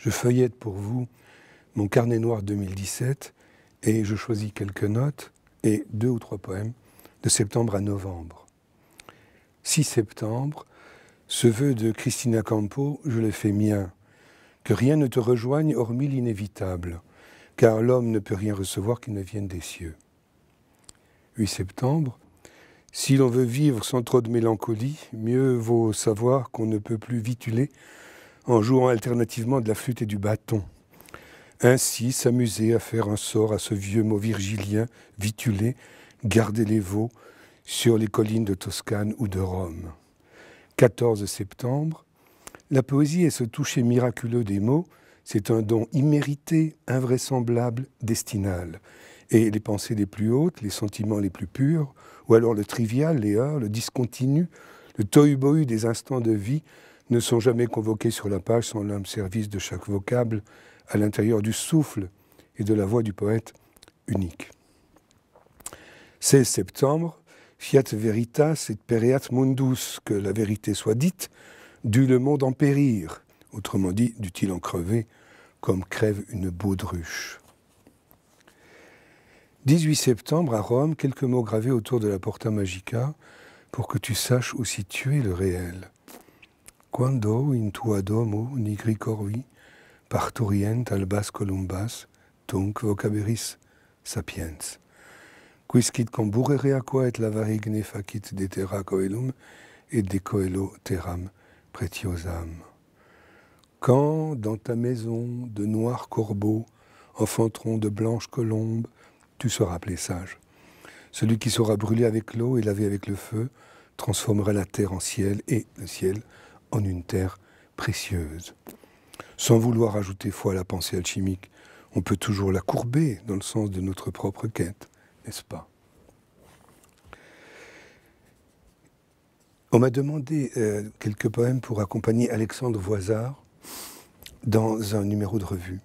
je feuillette pour vous mon carnet noir 2017 et je choisis quelques notes et deux ou trois poèmes de septembre à novembre. 6 septembre, ce vœu de Christina Campo, je le fais mien. Que rien ne te rejoigne hormis l'inévitable, car l'homme ne peut rien recevoir qui ne vienne des cieux. 8 septembre, si l'on veut vivre sans trop de mélancolie, mieux vaut savoir qu'on ne peut plus vituler en jouant alternativement de la flûte et du bâton. Ainsi s'amuser à faire un sort à ce vieux mot virgilien, vitulé, garder les veaux sur les collines de Toscane ou de Rome. 14 septembre, la poésie est ce toucher miraculeux des mots, c'est un don immérité, invraisemblable, destinal. Et les pensées les plus hautes, les sentiments les plus purs, ou alors le trivial, les heures, le discontinu, le tohu-bohu des instants de vie ne sont jamais convoqués sur la page sans l'âme service de chaque vocable à l'intérieur du souffle et de la voix du poète unique. 16 septembre, Fiat Veritas et Pereat Mundus, que la vérité soit dite, dut le monde en périr, autrement dit, dut il en crever, comme crève une baudruche. 18 septembre, à Rome, quelques mots gravés autour de la Porta Magica, pour que tu saches où situer le réel quando in tua domo nigri corvi parturient albas columbas tunc vocaberis sapiens quisquid comburere aqua et lavarigne facit de terra coelum et de coelo terram pretiosam quand dans ta maison de noirs corbeaux enfanteront de blanches colombes tu seras appelé sage celui qui sera brûlé avec l'eau et laver avec le feu transformera la terre en ciel et le ciel en une terre précieuse. Sans vouloir ajouter foi à la pensée alchimique, on peut toujours la courber dans le sens de notre propre quête, n'est-ce pas On m'a demandé euh, quelques poèmes pour accompagner Alexandre Voisard dans un numéro de revue.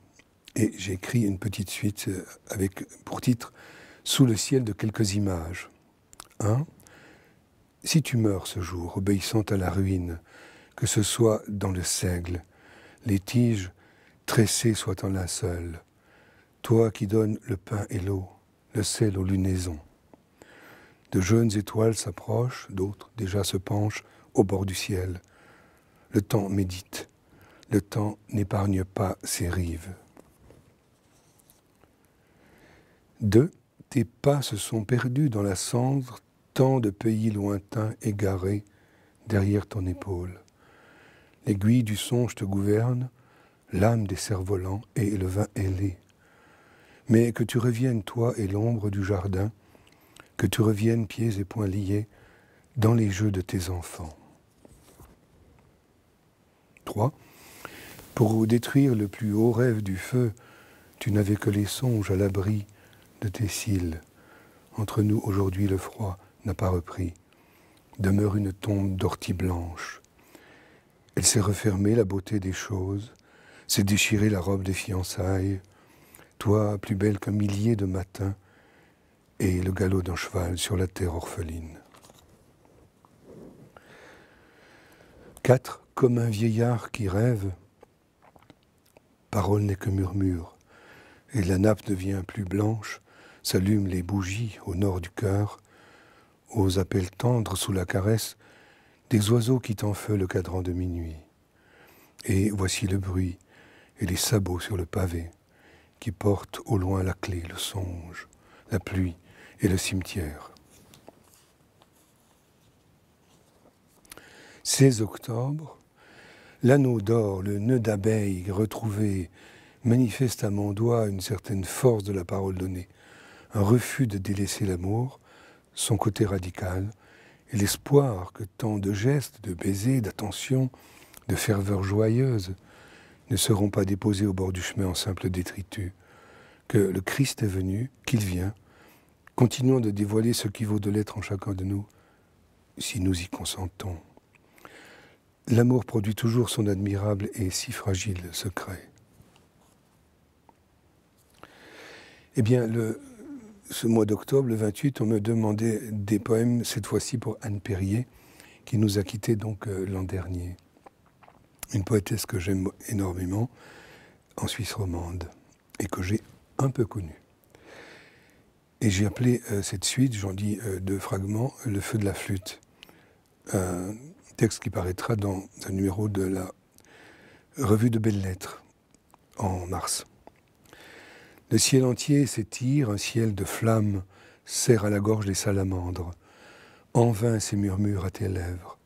Et j'ai écrit une petite suite euh, avec pour titre Sous le ciel de quelques images. 1. Si tu meurs ce jour, obéissant à la ruine, que ce soit dans le seigle, les tiges tressées soient en seul. toi qui donnes le pain et l'eau, le sel aux lunaisons. De jeunes étoiles s'approchent, d'autres déjà se penchent au bord du ciel. Le temps médite, le temps n'épargne pas ses rives. Deux, tes pas se sont perdus dans la cendre, tant de pays lointains égarés derrière ton épaule. L'aiguille du songe te gouverne, l'âme des cerfs-volants et le vin ailé. Mais que tu reviennes, toi et l'ombre du jardin, que tu reviennes pieds et poings liés dans les jeux de tes enfants. 3. Pour détruire le plus haut rêve du feu, tu n'avais que les songes à l'abri de tes cils. Entre nous aujourd'hui le froid n'a pas repris. Demeure une tombe d'ortie blanche. Elle s'est refermée, la beauté des choses, s'est déchirée la robe des fiançailles, toi plus belle qu'un millier de matins, et le galop d'un cheval sur la terre orpheline. Quatre, comme un vieillard qui rêve, parole n'est que murmure, et la nappe devient plus blanche, s'allument les bougies au nord du cœur, aux appels tendres sous la caresse, des oiseaux qui en feu le cadran de minuit. Et voici le bruit et les sabots sur le pavé, qui portent au loin la clé, le songe, la pluie et le cimetière. 16 octobre, l'anneau d'or, le nœud d'abeille retrouvé, manifeste à mon doigt une certaine force de la parole donnée, un refus de délaisser l'amour, son côté radical, l'espoir que tant de gestes, de baisers, d'attentions, de ferveurs joyeuses ne seront pas déposés au bord du chemin en simple détritus, que le Christ est venu, qu'il vient, continuant de dévoiler ce qui vaut de l'être en chacun de nous, si nous y consentons. L'amour produit toujours son admirable et si fragile secret. Eh bien, le, ce mois d'octobre, le 28, on me demandait des poèmes, cette fois-ci pour Anne Perrier, qui nous a quittés donc euh, l'an dernier. Une poétesse que j'aime énormément, en Suisse romande, et que j'ai un peu connue. Et j'ai appelé euh, cette suite, j'en dis euh, deux fragments, Le feu de la flûte, un texte qui paraîtra dans un numéro de la revue de belles lettres en mars. Le ciel entier s'étire, un ciel de flammes serre à la gorge des salamandres. En vain ces murmures à tes lèvres.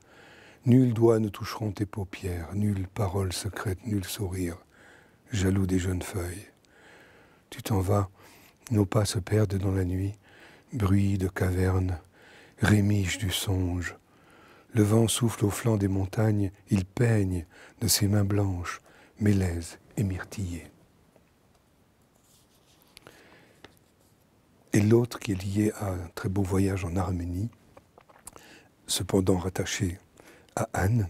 Nul doigt ne toucheront tes paupières, nulle parole secrète, nul sourire, jaloux des jeunes feuilles. Tu t'en vas, nos pas se perdent dans la nuit, bruit de caverne, rémiges du songe. Le vent souffle au flanc des montagnes, il peigne de ses mains blanches, mélèzes et myrtillées. et l'autre qui est lié à un très beau voyage en Arménie, cependant rattaché à Anne.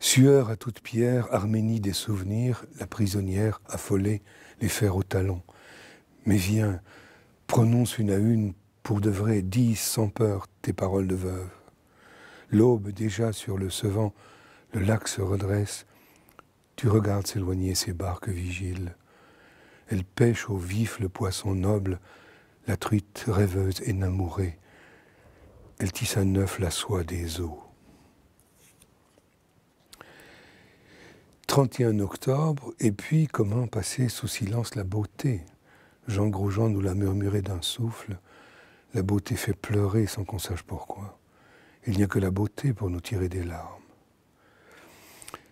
Sueur à toute pierre, Arménie des souvenirs, la prisonnière affolée les fers au talon. Mais viens, prononce une à une, pour de vrai, dis sans peur tes paroles de veuve. L'aube déjà sur le Sevant, le lac se redresse, tu regardes s'éloigner ces barques vigiles. Elles pêchent au vif le poisson noble, la truite rêveuse énamourée, elle tisse à neuf la soie des eaux. 31 octobre, et puis comment passer sous silence la beauté Jean Grosjean nous l'a murmuré d'un souffle, la beauté fait pleurer sans qu'on sache pourquoi. Il n'y a que la beauté pour nous tirer des larmes.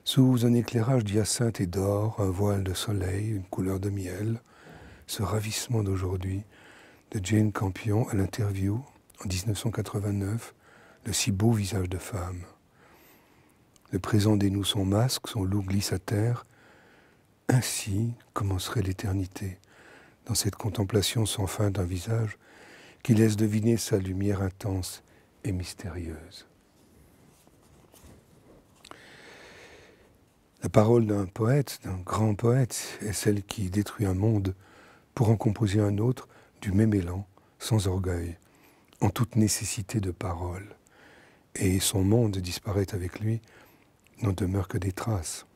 Sous un éclairage d'hyacinthe et d'or, un voile de soleil, une couleur de miel, ce ravissement d'aujourd'hui, de Jane Campion à l'interview en 1989, le si beau visage de femme. Le présent dénoue son masque, son loup glisse à terre. Ainsi commencerait l'éternité, dans cette contemplation sans fin d'un visage qui laisse deviner sa lumière intense et mystérieuse. La parole d'un poète, d'un grand poète, est celle qui détruit un monde pour en composer un autre du même élan, sans orgueil, en toute nécessité de parole. Et son monde disparaît avec lui, n'en demeure que des traces.